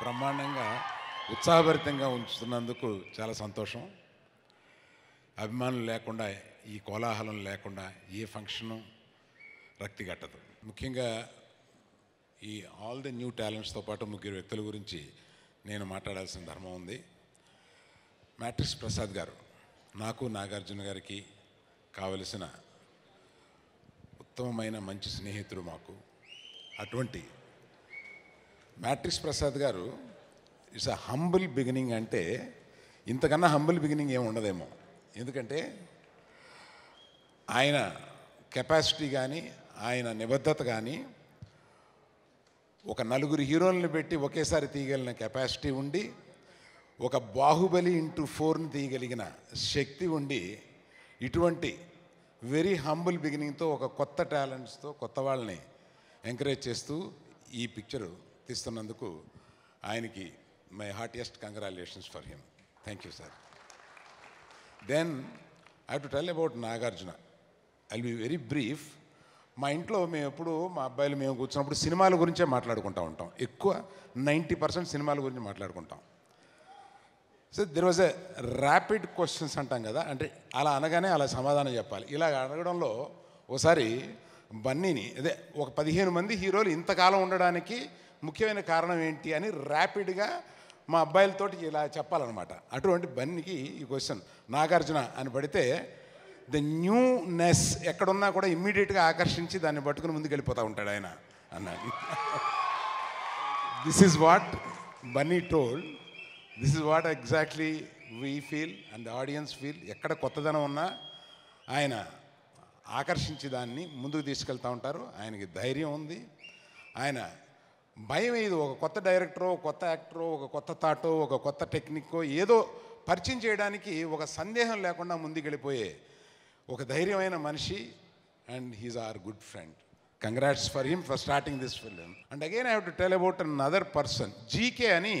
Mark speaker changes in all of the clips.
Speaker 1: బ్రహ్మాండంగా ఉత్సాహభరితంగా ఉంచుతున్నందుకు చాలా సంతోషం అభిమానులు లేకుండా ఈ కోలాహలం లేకుండా ఏ ఫంక్షను రక్తి కట్టదు ముఖ్యంగా ఈ ఆల్ ది న్యూ టాలెంట్స్తో పాటు ముగ్గురు వ్యక్తుల గురించి నేను మాట్లాడాల్సిన ధర్మం ఉంది మ్యాట్రిక్స్ ప్రసాద్ గారు నాకు నాగార్జున గారికి కావలసిన ఉత్తమమైన మంచి స్నేహితుడు మాకు అటువంటి మ్యాట్రిక్స్ ప్రసాద్ గారు ఇట్స్ అ హంబుల్ బిగినింగ్ అంటే ఇంతకన్నా హంబుల్ బిగినింగ్ ఏమి ఉండదేమో ఎందుకంటే ఆయన కెపాసిటీ కానీ ఆయన నిబద్ధత కానీ ఒక నలుగురు హీరోలను పెట్టి ఒకేసారి తీయగలిగిన కెపాసిటీ ఉండి ఒక బాహుబలి ఇంటూ ఫోర్ని తీయగలిగిన శక్తి ఉండి ఇటువంటి వెరీ హంబుల్ బిగినింగ్తో ఒక కొత్త టాలెంట్స్తో కొత్త వాళ్ళని ఎంకరేజ్ చేస్తూ ఈ పిక్చరు తీస్తున్నందుకు ఆయనకి my heartiest congratulations for him thank you sir then I to tell about Nagarjuna I be very brief మా ఇంట్లో మేము ఎప్పుడు మా అబ్బాయిలు మేము కూర్చున్నప్పుడు సినిమాల గురించే మాట్లాడుకుంటూ ఉంటాం ఎక్కువ నైంటీ పర్సెంట్ సినిమాల గురించి మాట్లాడుకుంటాం so there was a rapid questions అంటాం కదా అంటే అలా అనగానే అలా సమాధానం చెప్పాలి ఇలా అడగడంలో ఒకసారి బన్నీని అదే ఒక పదిహేను మంది హీరోలు ఇంతకాలం ఉండడానికి ముఖ్యమైన కారణం ఏంటి అని ర్యాపిడ్గా మా అబ్బాయిలతో ఇలా చెప్పాలన్నమాట అటువంటి బన్నీకి ఈ క్వశ్చన్ నాగార్జున అని పడితే ద న్యూ నెస్ ఎక్కడున్నా కూడా ఇమ్మీడియట్గా ఆకర్షించి దాన్ని పట్టుకుని ముందుకు వెళ్ళిపోతూ ఉంటాడు ఆయన అన్నాడు this is what Bunny told this is what exactly we feel and audience feel ఎక్కడ కొత్తదనం ఉన్నా ఆయన ఆకర్షించి దాన్ని ముందుకు తీసుకెళ్తూ ఉంటారు ఆయనకి ధైర్యం ఉంది ఆయన భయం ఏదో ఒక కొత్త డైరెక్టరో కొత్త యాక్టరో ఒక కొత్త థాటో ఒక కొత్త టెక్నిక్కో ఏదో పరిచయం చేయడానికి ఒక సందేహం లేకుండా ముందుకెళ్ళిపోయే ఒక ధైర్యమైన మనిషి and he's our good friend congrats for him for starting this film and again I have to tell about an other person GK అని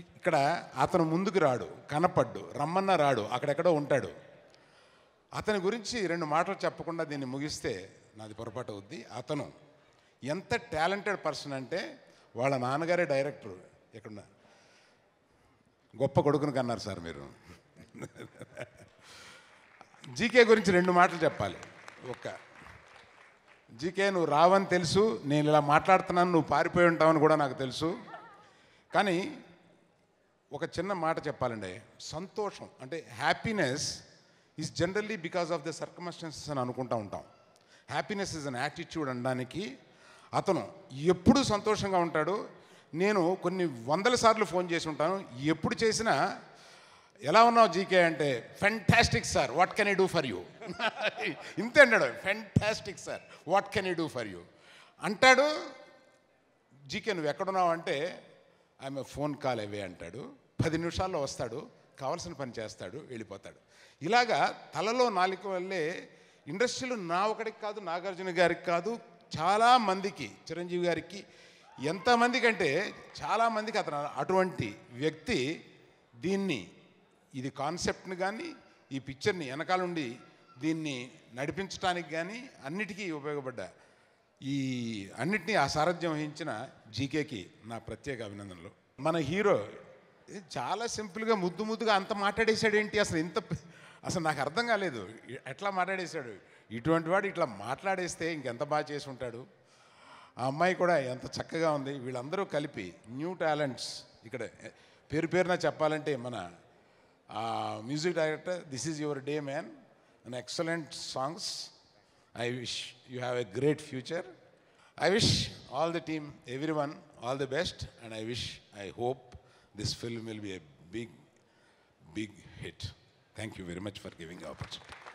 Speaker 1: ఇక్కడ అతను ముందుకు రాడు కనపడ్డు రమ్మన్న రాడు అక్కడెక్కడో ఉంటాడు అతని గురించి రెండు మాటలు చెప్పకుండా దీన్ని ముగిస్తే నాది పొరపాటు అవుద్ది అతను ఎంత టాలెంటెడ్ పర్సన్ అంటే వాళ్ళ నాన్నగారే డైరెక్టర్ ఇక్కడ గొప్ప కొడుకును కన్నారు సార్ మీరు జీకే గురించి రెండు మాటలు చెప్పాలి ఒక్క జీకే నువ్వు రావని తెలుసు నేను ఇలా మాట్లాడుతున్నాను నువ్వు పారిపోయి ఉంటావని కూడా నాకు తెలుసు కానీ ఒక చిన్న మాట చెప్పాలండి సంతోషం అంటే happiness is generally because of the circumstances అని అనుకుంటూ ఉంటాం హ్యాపీనెస్ ఇస్ అన్ యాటిట్యూడ్ అనడానికి అతను ఎప్పుడు సంతోషంగా ఉంటాడు నేను కొన్ని వందల సార్లు ఫోన్ చేసి ఉంటాను ఎప్పుడు చేసినా ఎలా ఉన్నావు జీకే అంటే fantastic sir what can I do for you ఇంతే అంటాడు fantastic sir what can I do for you అంటాడు జీకే నువ్వు ఎక్కడున్నావు అంటే ఆమె ఫోన్ కాల్ అవే అంటాడు పది నిమిషాల్లో వస్తాడు కావాల్సిన పని చేస్తాడు వెళ్ళిపోతాడు ఇలాగా తలలో నాలుక వల్లే ఇండస్ట్రీలో నా ఒకడికి కాదు నాగార్జున గారికి కాదు చాలామందికి చిరంజీవి గారికి ఎంతమంది కంటే చాలామందికి అతను అటువంటి వ్యక్తి దీన్ని ఇది కాన్సెప్ట్ని కానీ ఈ పిక్చర్ని వెనకాలండి దీన్ని నడిపించడానికి కానీ అన్నిటికీ ఉపయోగపడ్డా ఈ అన్నిటినీ ఆ సారథ్యం వహించిన జీకేకి నా ప్రత్యేక అభినందనలు మన హీరో చాలా సింపుల్గా ముద్దు ముద్దుగా అంత మాట్లాడేశాడు ఏంటి అసలు ఇంత అసలు నాకు అర్థం కాలేదు ఎట్లా మాట్లాడేశాడు ఇటువంటి వాడు ఇట్లా మాట్లాడేస్తే ఇంకెంత బాగా చేసి ఉంటాడు ఆ అమ్మాయి కూడా ఎంత చక్కగా ఉంది వీళ్ళందరూ కలిపి న్యూ టాలెంట్స్ ఇక్కడ పేరు పేరున చెప్పాలంటే మన music director this is your day man an excellent songs I wish you have a great future I wish all the team everyone all the best and I wish I hope this film will be a big big hit thank you very much for giving opportunity